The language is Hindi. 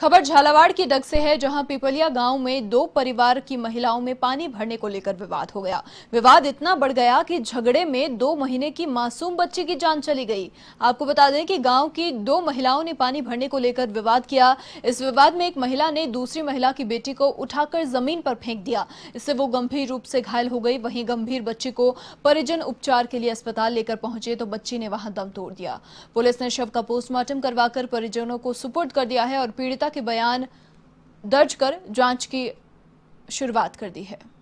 खबर झालावाड़ की डग से है जहां पिपलिया गांव में दो परिवार की महिलाओं में पानी भरने को लेकर विवाद हो गया विवाद इतना बढ़ गया कि झगड़े में दो महीने की मासूम बच्ची की जान चली गई आपको बता दें कि गांव की दो महिलाओं ने पानी भरने को लेकर विवाद किया इस विवाद में एक महिला ने दूसरी महिला की बेटी को उठाकर जमीन पर फेंक दिया इससे वो गंभीर रूप से घायल हो गई वहीं गंभीर बच्ची को परिजन उपचार के लिए अस्पताल लेकर पहुंचे तो बच्ची ने वहां दम तोड़ दिया पुलिस ने शव का पोस्टमार्टम करवाकर परिजनों को सुपुर्द कर दिया है और पीड़िता के बयान दर्ज कर जांच की शुरुआत कर दी है